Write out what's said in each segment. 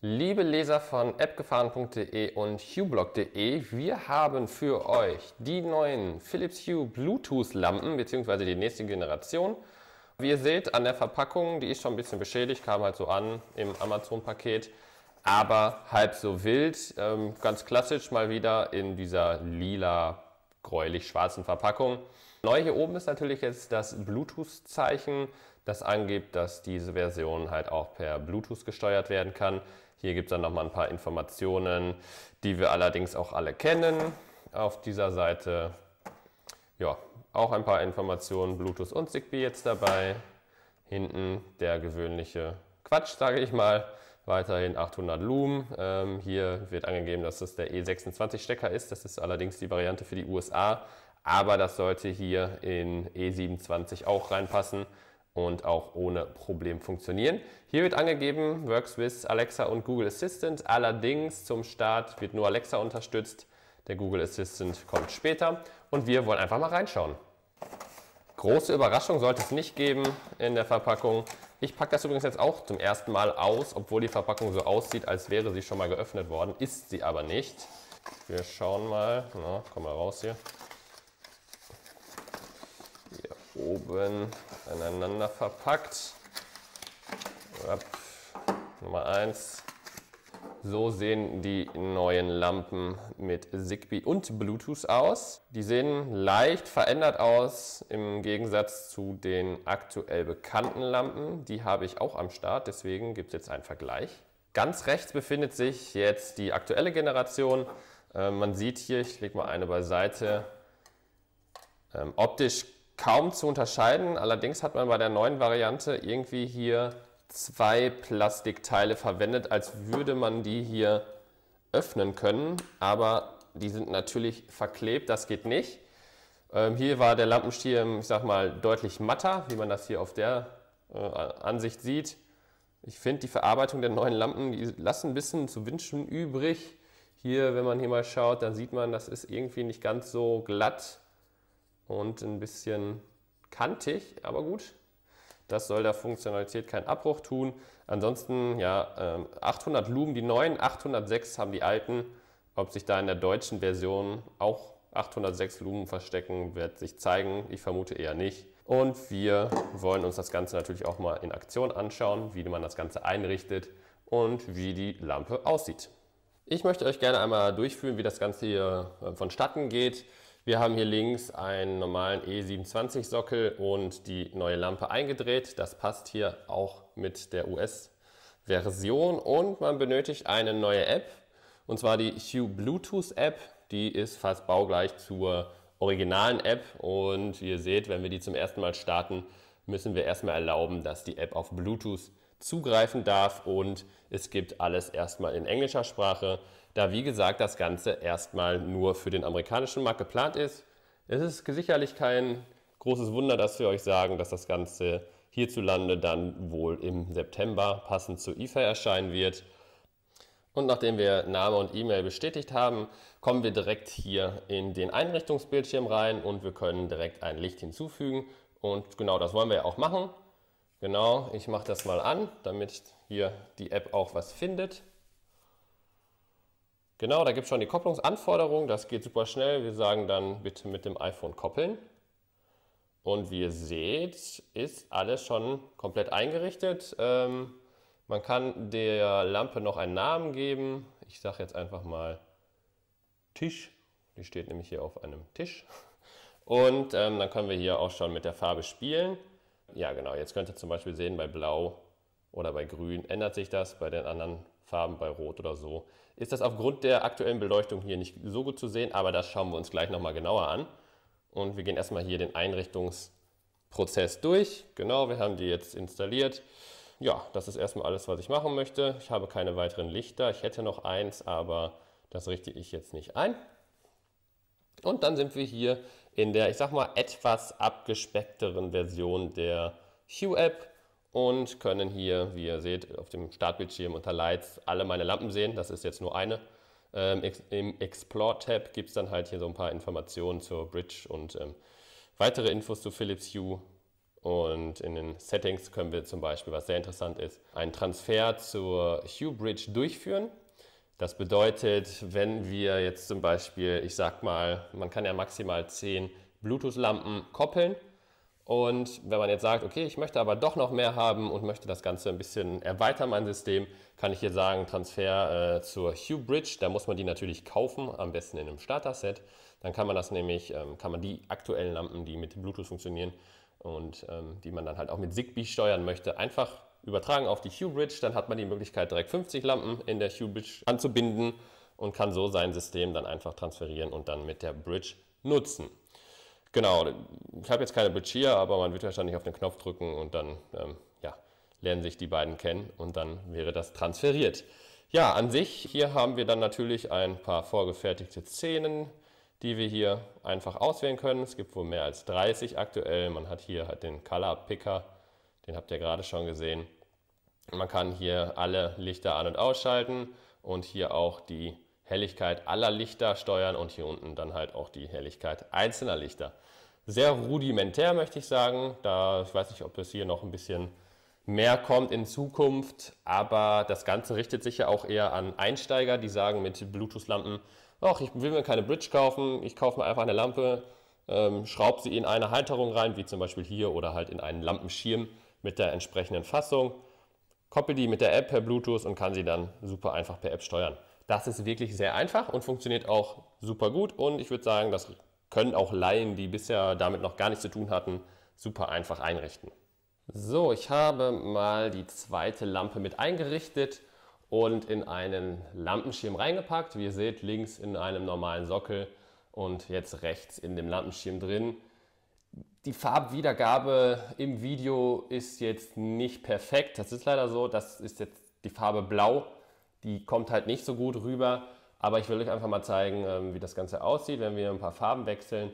Liebe Leser von appgefahren.de und hueblock.de, wir haben für euch die neuen Philips Hue Bluetooth Lampen bzw. die nächste Generation. Wie ihr seht an der Verpackung, die ist schon ein bisschen beschädigt, kam halt so an im Amazon-Paket, aber halb so wild. Ähm, ganz klassisch mal wieder in dieser lila, gräulich-schwarzen Verpackung. Neu hier oben ist natürlich jetzt das Bluetooth-Zeichen, das angibt, dass diese Version halt auch per Bluetooth gesteuert werden kann. Hier gibt es dann nochmal ein paar Informationen, die wir allerdings auch alle kennen. Auf dieser Seite ja, auch ein paar Informationen, Bluetooth und Zigbee jetzt dabei. Hinten der gewöhnliche Quatsch, sage ich mal. Weiterhin 800 Lumen. Ähm, hier wird angegeben, dass das der E26-Stecker ist. Das ist allerdings die Variante für die USA. Aber das sollte hier in E27 auch reinpassen und auch ohne Problem funktionieren. Hier wird angegeben, Works with Alexa und Google Assistant. Allerdings zum Start wird nur Alexa unterstützt. Der Google Assistant kommt später und wir wollen einfach mal reinschauen. Große Überraschung sollte es nicht geben in der Verpackung. Ich packe das übrigens jetzt auch zum ersten Mal aus, obwohl die Verpackung so aussieht, als wäre sie schon mal geöffnet worden. Ist sie aber nicht. Wir schauen mal. Na, komm mal raus hier. Hier oben aneinander verpackt. Nummer 1. So sehen die neuen Lampen mit Zigbee und Bluetooth aus. Die sehen leicht verändert aus im Gegensatz zu den aktuell bekannten Lampen. Die habe ich auch am Start, deswegen gibt es jetzt einen Vergleich. Ganz rechts befindet sich jetzt die aktuelle Generation. Äh, man sieht hier, ich lege mal eine beiseite, ähm, optisch kaum zu unterscheiden. Allerdings hat man bei der neuen Variante irgendwie hier zwei Plastikteile verwendet, als würde man die hier öffnen können. Aber die sind natürlich verklebt, das geht nicht. Ähm, hier war der Lampenstiel, ich sag mal, deutlich matter, wie man das hier auf der äh, Ansicht sieht. Ich finde die Verarbeitung der neuen Lampen, die lassen ein bisschen zu wünschen übrig. Hier, wenn man hier mal schaut, dann sieht man, das ist irgendwie nicht ganz so glatt und ein bisschen kantig, aber gut. Das soll der Funktionalität keinen Abbruch tun. Ansonsten, ja, 800 ähm, Lumen die neuen, 806 haben die alten. Ob sich da in der deutschen Version auch 806 Lumen verstecken, wird sich zeigen. Ich vermute eher nicht. Und wir wollen uns das Ganze natürlich auch mal in Aktion anschauen, wie man das Ganze einrichtet und wie die Lampe aussieht. Ich möchte euch gerne einmal durchführen, wie das Ganze hier äh, vonstatten geht. Wir haben hier links einen normalen E27 Sockel und die neue Lampe eingedreht. Das passt hier auch mit der US-Version und man benötigt eine neue App und zwar die Hue Bluetooth App. Die ist fast baugleich zur originalen App und wie ihr seht, wenn wir die zum ersten Mal starten, müssen wir erstmal erlauben, dass die App auf Bluetooth zugreifen darf und es gibt alles erstmal in englischer Sprache. Da, wie gesagt, das Ganze erstmal nur für den amerikanischen Markt geplant ist, es ist sicherlich kein großes Wunder, dass wir euch sagen, dass das Ganze hierzulande dann wohl im September passend zu IFA erscheinen wird. Und nachdem wir Name und E-Mail bestätigt haben, kommen wir direkt hier in den Einrichtungsbildschirm rein und wir können direkt ein Licht hinzufügen. Und genau das wollen wir ja auch machen. Genau, ich mache das mal an, damit hier die App auch was findet. Genau, da gibt es schon die Kopplungsanforderung. Das geht super schnell. Wir sagen dann bitte mit dem iPhone koppeln. Und wie ihr seht, ist alles schon komplett eingerichtet. Ähm, man kann der Lampe noch einen Namen geben. Ich sage jetzt einfach mal Tisch. Die steht nämlich hier auf einem Tisch. Und ähm, dann können wir hier auch schon mit der Farbe spielen. Ja, genau. Jetzt könnt ihr zum Beispiel sehen, bei Blau oder bei Grün ändert sich das. Bei den anderen Farben bei Rot oder so. Ist das aufgrund der aktuellen Beleuchtung hier nicht so gut zu sehen, aber das schauen wir uns gleich nochmal genauer an. Und wir gehen erstmal hier den Einrichtungsprozess durch. Genau, wir haben die jetzt installiert. Ja, das ist erstmal alles, was ich machen möchte. Ich habe keine weiteren Lichter. Ich hätte noch eins, aber das richte ich jetzt nicht ein. Und dann sind wir hier in der, ich sag mal, etwas abgespeckteren Version der Hue App und können hier, wie ihr seht, auf dem Startbildschirm unter Lights alle meine Lampen sehen. Das ist jetzt nur eine. Ähm, Im Explore-Tab gibt es dann halt hier so ein paar Informationen zur Bridge und ähm, weitere Infos zu Philips Hue. Und in den Settings können wir zum Beispiel, was sehr interessant ist, einen Transfer zur Hue Bridge durchführen. Das bedeutet, wenn wir jetzt zum Beispiel, ich sag mal, man kann ja maximal 10 Bluetooth-Lampen koppeln und wenn man jetzt sagt, okay, ich möchte aber doch noch mehr haben und möchte das Ganze ein bisschen erweitern, mein System, kann ich hier sagen, Transfer äh, zur Hue Bridge. Da muss man die natürlich kaufen, am besten in einem Starter-Set. Dann kann man das nämlich, ähm, kann man die aktuellen Lampen, die mit Bluetooth funktionieren und ähm, die man dann halt auch mit Zigbee steuern möchte, einfach übertragen auf die Hue Bridge. Dann hat man die Möglichkeit, direkt 50 Lampen in der Hue Bridge anzubinden und kann so sein System dann einfach transferieren und dann mit der Bridge nutzen. Genau, ich habe jetzt keine Budget, aber man wird wahrscheinlich auf den Knopf drücken und dann ähm, ja, lernen sich die beiden kennen und dann wäre das transferiert. Ja, an sich, hier haben wir dann natürlich ein paar vorgefertigte Szenen, die wir hier einfach auswählen können. Es gibt wohl mehr als 30 aktuell. Man hat hier halt den Color Picker, den habt ihr gerade schon gesehen. Man kann hier alle Lichter an- und ausschalten und hier auch die Helligkeit aller Lichter steuern und hier unten dann halt auch die Helligkeit einzelner Lichter. Sehr rudimentär möchte ich sagen, da ich weiß nicht, ob es hier noch ein bisschen mehr kommt in Zukunft, aber das Ganze richtet sich ja auch eher an Einsteiger, die sagen mit Bluetooth-Lampen, ach, ich will mir keine Bridge kaufen, ich kaufe mir einfach eine Lampe, ähm, schraube sie in eine Halterung rein, wie zum Beispiel hier oder halt in einen Lampenschirm mit der entsprechenden Fassung, koppel die mit der App per Bluetooth und kann sie dann super einfach per App steuern. Das ist wirklich sehr einfach und funktioniert auch super gut. Und ich würde sagen, das können auch Laien, die bisher damit noch gar nichts zu tun hatten, super einfach einrichten. So, ich habe mal die zweite Lampe mit eingerichtet und in einen Lampenschirm reingepackt. Wie ihr seht, links in einem normalen Sockel und jetzt rechts in dem Lampenschirm drin. Die Farbwiedergabe im Video ist jetzt nicht perfekt. Das ist leider so. Das ist jetzt die Farbe blau die kommt halt nicht so gut rüber. Aber ich will euch einfach mal zeigen, ähm, wie das Ganze aussieht, wenn wir ein paar Farben wechseln.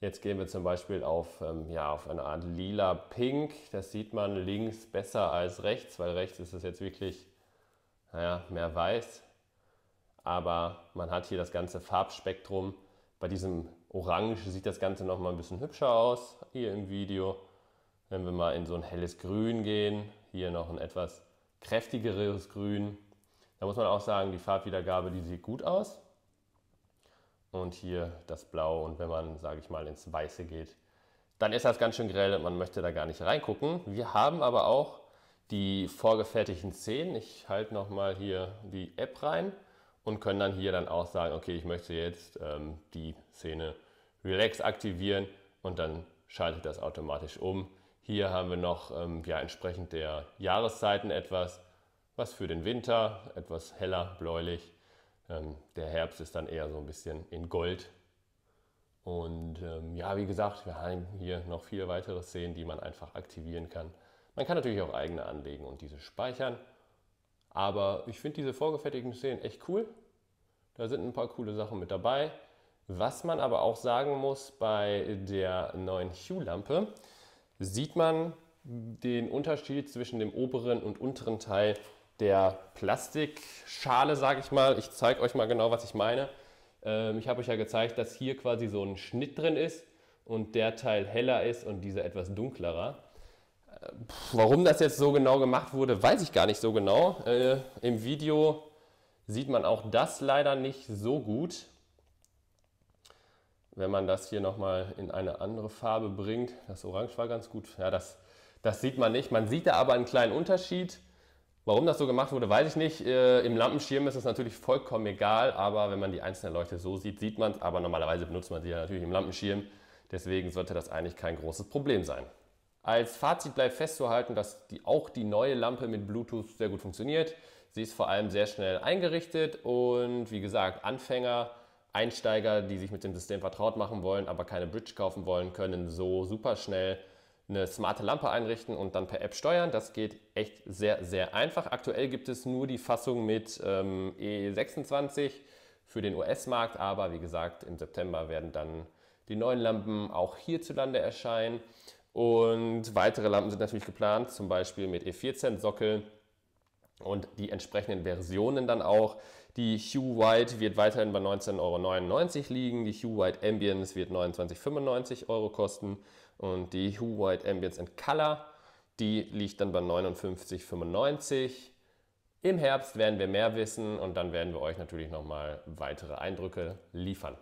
Jetzt gehen wir zum Beispiel auf, ähm, ja, auf eine Art lila Pink. Das sieht man links besser als rechts, weil rechts ist es jetzt wirklich naja, mehr weiß. Aber man hat hier das ganze Farbspektrum. Bei diesem Orange sieht das Ganze nochmal ein bisschen hübscher aus, hier im Video. Wenn wir mal in so ein helles Grün gehen, hier noch ein etwas kräftigeres Grün, da muss man auch sagen, die Farbwiedergabe, die sieht gut aus. Und hier das Blau. Und wenn man, sage ich mal, ins Weiße geht, dann ist das ganz schön grell und man möchte da gar nicht reingucken. Wir haben aber auch die vorgefertigten Szenen. Ich halte nochmal hier die App rein und können dann hier dann auch sagen, okay, ich möchte jetzt ähm, die Szene Relax aktivieren und dann schaltet das automatisch um. Hier haben wir noch ähm, ja, entsprechend der Jahreszeiten etwas was für den Winter, etwas heller, bläulich. Ähm, der Herbst ist dann eher so ein bisschen in Gold. Und ähm, ja, wie gesagt, wir haben hier noch viele weitere Szenen, die man einfach aktivieren kann. Man kann natürlich auch eigene anlegen und diese speichern. Aber ich finde diese vorgefertigten Szenen echt cool. Da sind ein paar coole Sachen mit dabei. Was man aber auch sagen muss, bei der neuen Hue-Lampe sieht man den Unterschied zwischen dem oberen und unteren Teil der Plastikschale, sage ich mal. Ich zeige euch mal genau, was ich meine. Ähm, ich habe euch ja gezeigt, dass hier quasi so ein Schnitt drin ist und der Teil heller ist und dieser etwas dunklerer. Äh, warum das jetzt so genau gemacht wurde, weiß ich gar nicht so genau. Äh, Im Video sieht man auch das leider nicht so gut. Wenn man das hier nochmal in eine andere Farbe bringt, das Orange war ganz gut. Ja, das, das sieht man nicht. Man sieht da aber einen kleinen Unterschied. Warum das so gemacht wurde, weiß ich nicht. Äh, Im Lampenschirm ist es natürlich vollkommen egal, aber wenn man die einzelnen Leuchte so sieht, sieht man es. Aber normalerweise benutzt man sie ja natürlich im Lampenschirm. Deswegen sollte das eigentlich kein großes Problem sein. Als Fazit bleibt festzuhalten, dass die, auch die neue Lampe mit Bluetooth sehr gut funktioniert. Sie ist vor allem sehr schnell eingerichtet und wie gesagt, Anfänger, Einsteiger, die sich mit dem System vertraut machen wollen, aber keine Bridge kaufen wollen, können so super schnell eine smarte Lampe einrichten und dann per App steuern. Das geht echt sehr, sehr einfach. Aktuell gibt es nur die Fassung mit ähm, E26 für den US-Markt, aber wie gesagt, im September werden dann die neuen Lampen auch hierzulande erscheinen. Und weitere Lampen sind natürlich geplant, zum Beispiel mit E14-Sockel und die entsprechenden Versionen dann auch. Die Hue White wird weiterhin bei 19,99 Euro liegen, die Hue White Ambience wird 29,95 Euro kosten und die Hue White Ambience and Color, die liegt dann bei 59,95. Im Herbst werden wir mehr wissen und dann werden wir euch natürlich nochmal weitere Eindrücke liefern.